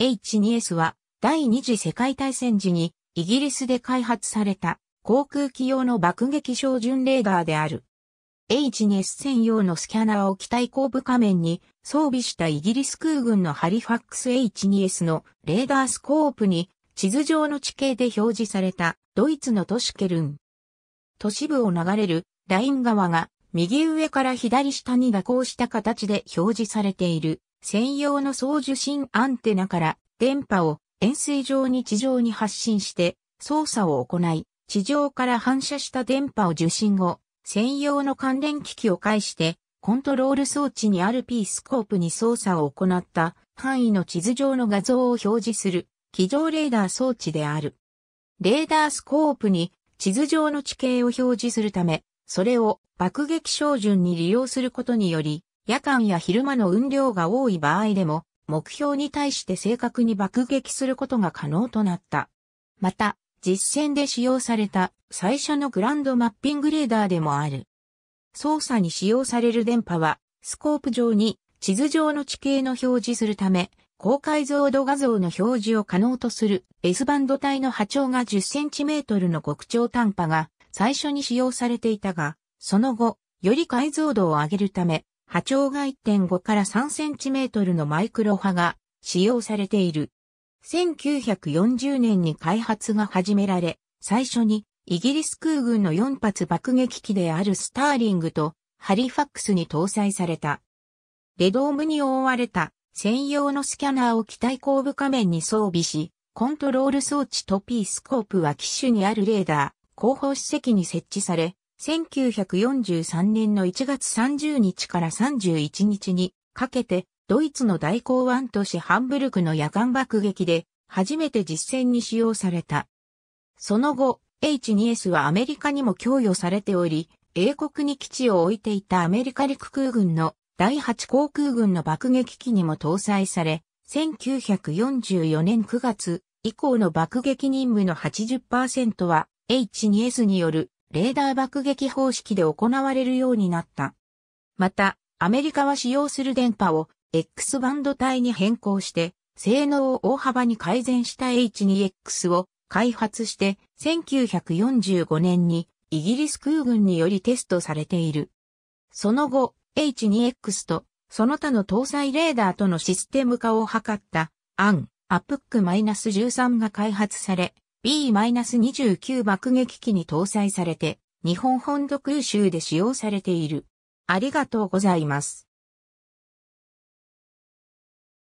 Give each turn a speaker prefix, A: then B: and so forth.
A: H2S は第二次世界大戦時にイギリスで開発された航空機用の爆撃照準レーダーである。H2S 専用のスキャナーを機体後部仮面に装備したイギリス空軍のハリファックス H2S のレーダースコープに地図上の地形で表示されたドイツの都市ケルン。都市部を流れるライン川が右上から左下に蛇行した形で表示されている。専用の送受信アンテナから電波を円錐状に地上に発信して操作を行い、地上から反射した電波を受信後、専用の関連機器を介してコントロール装置にある P スコープに操作を行った範囲の地図上の画像を表示する機上レーダー装置である。レーダースコープに地図上の地形を表示するため、それを爆撃照準に利用することにより、夜間や昼間の運量が多い場合でも、目標に対して正確に爆撃することが可能となった。また、実戦で使用された最初のグランドマッピングレーダーでもある。操作に使用される電波は、スコープ上に地図上の地形の表示するため、高解像度画像の表示を可能とする S バンド帯の波長が 10cm の極超短波が最初に使用されていたが、その後、より解像度を上げるため、波長が1.5から3センチメートルのマイクロ波が使用されている。1940年に開発が始められ、最初にイギリス空軍の4発爆撃機であるスターリングとハリファックスに搭載された。レドームに覆われた専用のスキャナーを機体後部仮面に装備し、コントロール装置とピースコープは機種にあるレーダー、後方施設に設置され、1943年の1月30日から31日にかけて、ドイツの大港湾都市ハンブルクの夜間爆撃で、初めて実戦に使用された。その後、H2S はアメリカにも供与されており、英国に基地を置いていたアメリカ陸空軍の第8航空軍の爆撃機にも搭載され、1944年9月以降の爆撃任務の80%は H2S によるレーダー爆撃方式で行われるようになった。また、アメリカは使用する電波を X バンド帯に変更して、性能を大幅に改善した H2X を開発して、1945年にイギリス空軍によりテストされている。その後、H2X とその他の搭載レーダーとのシステム化を図ったアン・アプック -13 が開発され、B-29 爆撃機に搭載されて、日本本土空襲で使用されている。ありがとうございます。